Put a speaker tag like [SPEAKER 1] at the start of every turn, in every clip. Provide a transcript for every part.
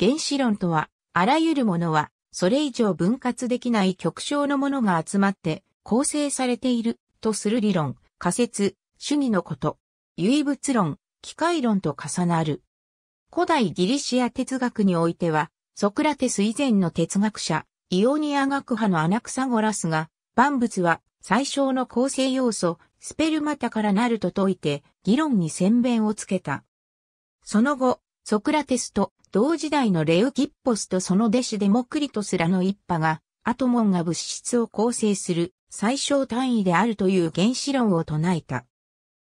[SPEAKER 1] 原子論とは、あらゆるものは、それ以上分割できない極小のものが集まって構成されているとする理論、仮説、主義のこと。唯物論、機械論と重なる。古代ギリシア哲学においては、ソクラテス以前の哲学者、イオニア学派のアナクサゴラスが、万物は最小の構成要素、スペルマタからなると説いて、議論に宣弁をつけた。その後、ソクラテスと同時代のレウキッポスとその弟子デモクリトスらの一派が、アトモンが物質を構成する最小単位であるという原子論を唱えた。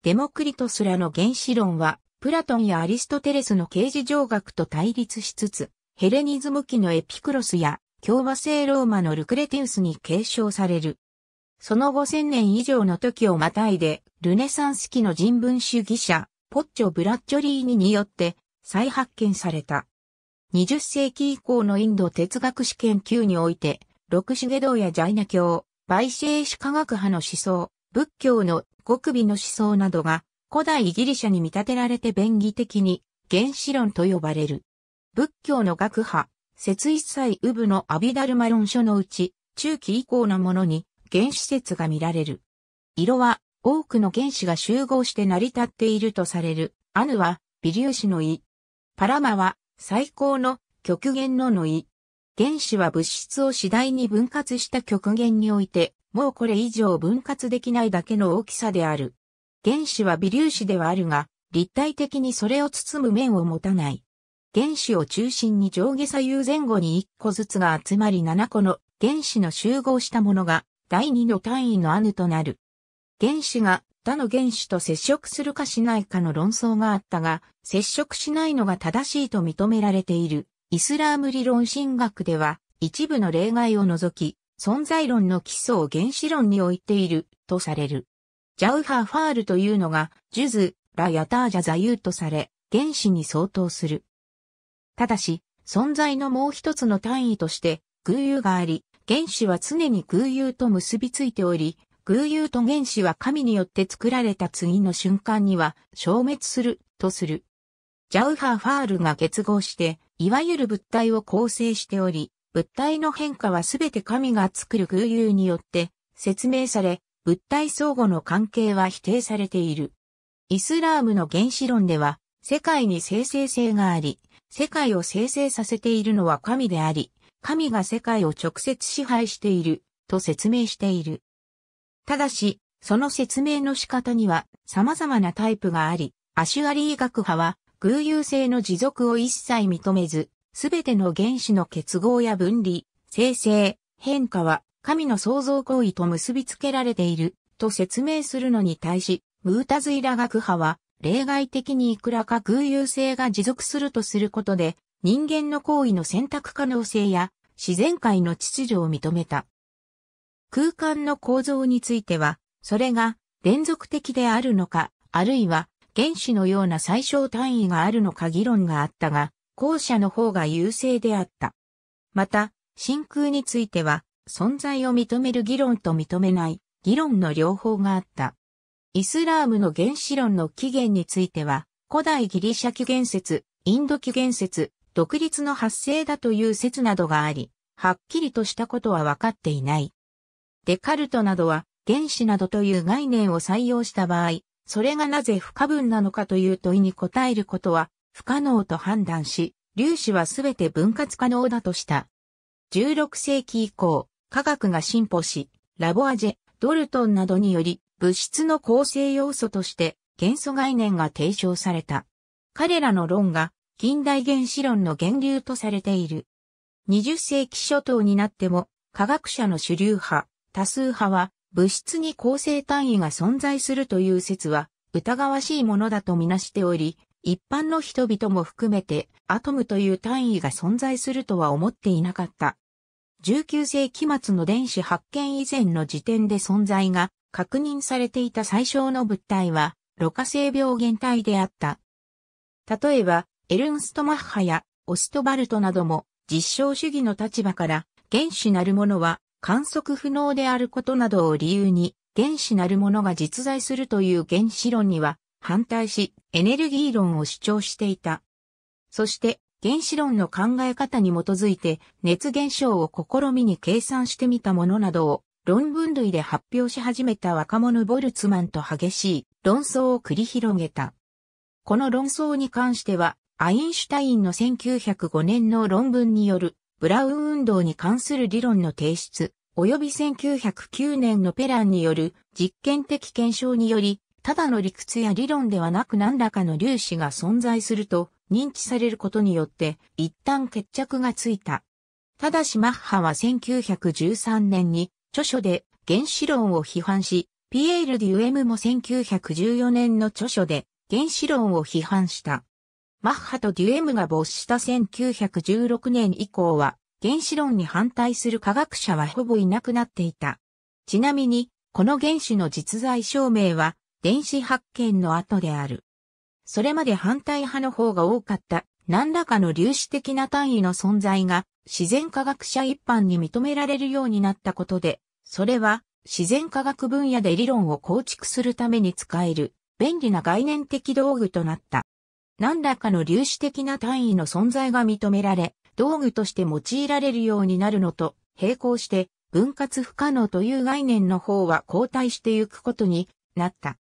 [SPEAKER 1] デモクリトスらの原子論は、プラトンやアリストテレスの刑事上学と対立しつつ、ヘレニズム期のエピクロスや共和制ローマのルクレティウスに継承される。その後千年以上の時をまたいで、ルネサンス期の人文主義者、ポッチョ・ブラッチョリーニによって再発見された。20世紀以降のインド哲学史研究において、六種下道やジャイナ教、バイシェーシ科学派の思想、仏教の極美の思想などが古代ギリシャに見立てられて便宜的に原子論と呼ばれる。仏教の学派、説一切ウブのアビダルマ論書のうち、中期以降のものに原子説が見られる。色は多くの原子が集合して成り立っているとされる。アヌは微粒子の胃。パラマは最高の極限のの意。原子は物質を次第に分割した極限において、もうこれ以上分割できないだけの大きさである。原子は微粒子ではあるが、立体的にそれを包む面を持たない。原子を中心に上下左右前後に1個ずつが集まり7個の原子の集合したものが第2の単位のアヌとなる。原子が他の原子と接触するかしないかの論争があったが、接触しないのが正しいと認められている、イスラーム理論神学では、一部の例外を除き、存在論の基礎を原子論に置いている、とされる。ジャウハーファールというのが、ジュズ、ラ・ヤタージャ・ザ・ユーとされ、原子に相当する。ただし、存在のもう一つの単位として、偶有があり、原子は常に偶有と結びついており、偶有と原子は神によって作られた次の瞬間には消滅するとする。ジャウハーファールが結合して、いわゆる物体を構成しており、物体の変化はすべて神が作る偶有によって説明され、物体相互の関係は否定されている。イスラームの原子論では、世界に生成性があり、世界を生成させているのは神であり、神が世界を直接支配している、と説明している。ただし、その説明の仕方には様々なタイプがあり、アシュアリー学派は偶有性の持続を一切認めず、すべての原子の結合や分離、生成、変化は神の創造行為と結びつけられていると説明するのに対し、ムータズイラ学派は例外的にいくらか偶有性が持続するとすることで、人間の行為の選択可能性や自然界の秩序を認めた。空間の構造については、それが連続的であるのか、あるいは原子のような最小単位があるのか議論があったが、後者の方が優勢であった。また、真空については、存在を認める議論と認めない議論の両方があった。イスラームの原子論の起源については、古代ギリシャ起源説、インド起源説、独立の発生だという説などがあり、はっきりとしたことは分かっていない。デカルトなどは原子などという概念を採用した場合、それがなぜ不可分なのかという問いに答えることは不可能と判断し、粒子はすべて分割可能だとした。16世紀以降、科学が進歩し、ラボアジェ、ドルトンなどにより物質の構成要素として元素概念が提唱された。彼らの論が近代原子論の源流とされている。20世紀初頭になっても科学者の主流派、多数派は物質に構成単位が存在するという説は疑わしいものだとみなしており、一般の人々も含めてアトムという単位が存在するとは思っていなかった。19世紀末の電子発見以前の時点で存在が確認されていた最小の物体は、露化性病原体であった。例えば、エルンスト・マッハやオストバルトなども実証主義の立場から原子なるものは観測不能であることなどを理由に、原子なるものが実在するという原子論には反対し、エネルギー論を主張していた。そして、原子論の考え方に基づいて、熱現象を試みに計算してみたものなどを、論文類で発表し始めた若者ボルツマンと激しい論争を繰り広げた。この論争に関しては、アインシュタインの1905年の論文によるブラウン運動に関する理論の提出、及び1909年のペランによる実験的検証により、ただの理屈や理論ではなく何らかの粒子が存在すると認知されることによって一旦決着がついた。ただしマッハは1913年に著書で原子論を批判し、ピエール・デュエムも1914年の著書で原子論を批判した。マッハとデュエムが没した1916年以降は、原子論に反対する科学者はほぼいなくなっていた。ちなみに、この原子の実在証明は、電子発見の後である。それまで反対派の方が多かった何らかの粒子的な単位の存在が自然科学者一般に認められるようになったことで、それは自然科学分野で理論を構築するために使える便利な概念的道具となった。何らかの粒子的な単位の存在が認められ、道具として用いられるようになるのと、並行して、分割不可能という概念の方は後退してゆくことになった。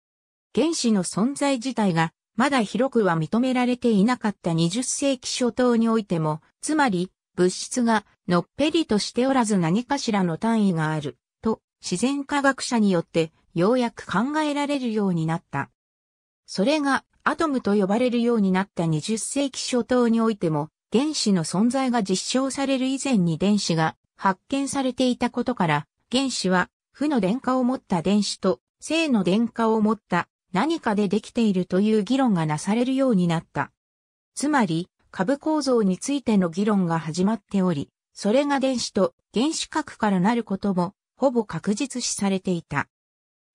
[SPEAKER 1] 原子の存在自体が、まだ広くは認められていなかった20世紀初頭においても、つまり、物質がのっぺりとしておらず何かしらの単位がある、と自然科学者によってようやく考えられるようになった。それがアトムと呼ばれるようになった20世紀初頭においても、原子の存在が実証される以前に電子が発見されていたことから、原子は、負の電荷を持った電子と、正の電荷を持った何かでできているという議論がなされるようになった。つまり、株構造についての議論が始まっており、それが電子と原子核からなることも、ほぼ確実視されていた。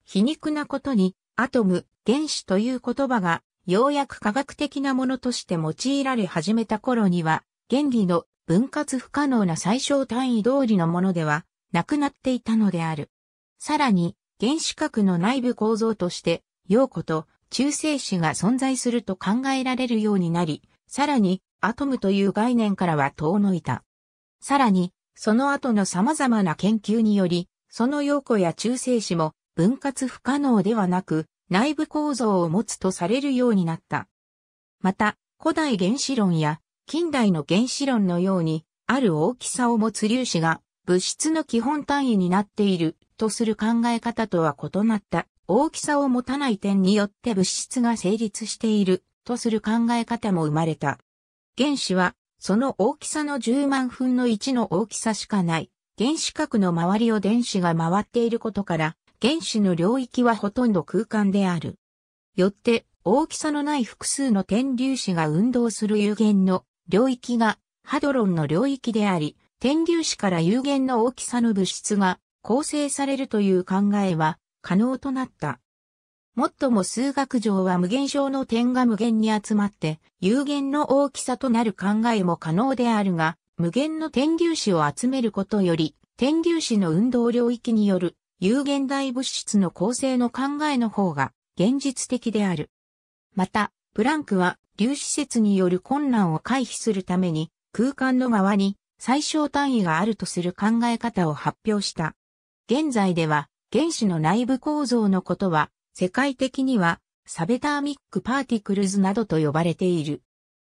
[SPEAKER 1] 皮肉なことに、アトム、原子という言葉がようやく科学的なものとして用いられ始めた頃には、原理の分割不可能な最小単位通りのものではなくなっていたのである。さらに、原子核の内部構造として、陽子と中性子が存在すると考えられるようになり、さらに、アトムという概念からは遠のいた。さらに、その後の様々な研究により、その陽子や中性子も分割不可能ではなく、内部構造を持つとされるようになった。また、古代原子論や近代の原子論のように、ある大きさを持つ粒子が物質の基本単位になっているとする考え方とは異なった大きさを持たない点によって物質が成立しているとする考え方も生まれた。原子はその大きさの10万分の1の大きさしかない原子核の周りを電子が回っていることから原子の領域はほとんど空間である。よって、大きさのない複数の天粒子が運動する有限の領域がハドロンの領域であり、天粒子から有限の大きさの物質が構成されるという考えは可能となった。もっとも数学上は無限小の点が無限に集まって有限の大きさとなる考えも可能であるが、無限の天粒子を集めることより、天粒子の運動領域による有限大物質の構成の考えの方が現実的である。また、プランクは粒子説による困難を回避するために空間の側に最小単位があるとする考え方を発表した。現在では原子の内部構造のことは世界的にはサベターミックパーティクルズなどと呼ばれている。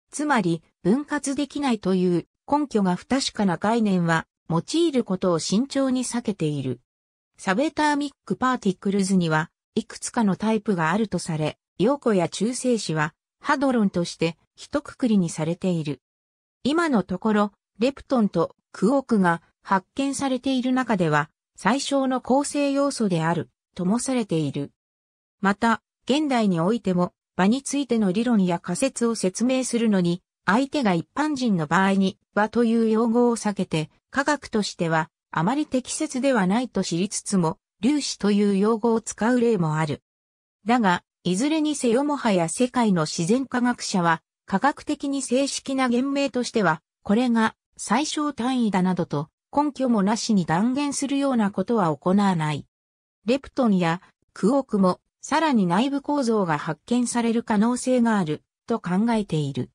[SPEAKER 1] つまり分割できないという根拠が不確かな概念は用いることを慎重に避けている。サベターミックパーティクルズには、いくつかのタイプがあるとされ、陽子や中性子は、ハドロンとして、一括りにされている。今のところ、レプトンとクオークが発見されている中では、最小の構成要素である、ともされている。また、現代においても、場についての理論や仮説を説明するのに、相手が一般人の場合に、はという用語を避けて、科学としては、あまり適切ではないと知りつつも、粒子という用語を使う例もある。だが、いずれにせよもはや世界の自然科学者は、科学的に正式な言名としては、これが最小単位だなどと根拠もなしに断言するようなことは行わない。レプトンやクオークもさらに内部構造が発見される可能性があると考えている。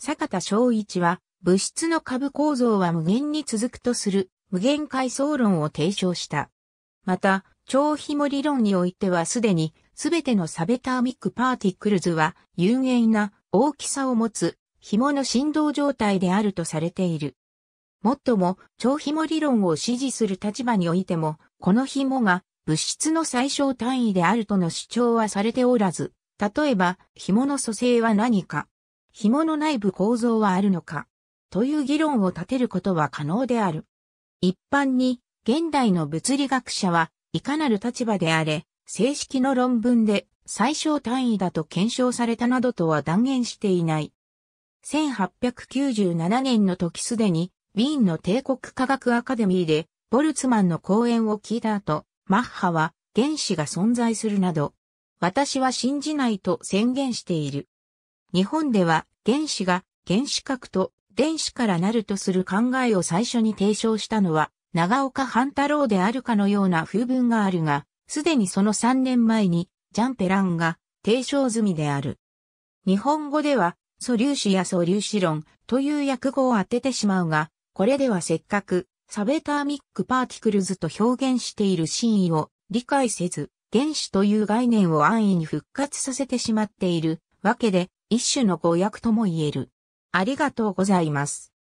[SPEAKER 1] 坂田昭一は物質の下部構造は無限に続くとする無限階層論を提唱した。また、超紐理論においてはすでに、すべてのサベターミックパーティクルズは有限な大きさを持つ紐の振動状態であるとされている。もっとも、超紐理論を支持する立場においても、この紐が物質の最小単位であるとの主張はされておらず、例えば、紐の組成は何か、紐の内部構造はあるのか、という議論を立てることは可能である。一般に、現代の物理学者は、いかなる立場であれ、正式の論文で最小単位だと検証されたなどとは断言していない。1897年の時すでに、ウィーンの帝国科学アカデミーで、ボルツマンの講演を聞いた後、マッハは原子が存在するなど、私は信じないと宣言している。日本では原子が原子核と電子からなるとする考えを最初に提唱したのは、長岡半太郎であるかのような風文があるが、すでにその3年前に、ジャンペランが提唱済みである。日本語では、素粒子や素粒子論という訳語を当ててしまうが、これではせっかく、サベターミックパーティクルズと表現している真意を理解せず、原子という概念を安易に復活させてしまっているわけで、一種の誤訳とも言える。ありがとうございます。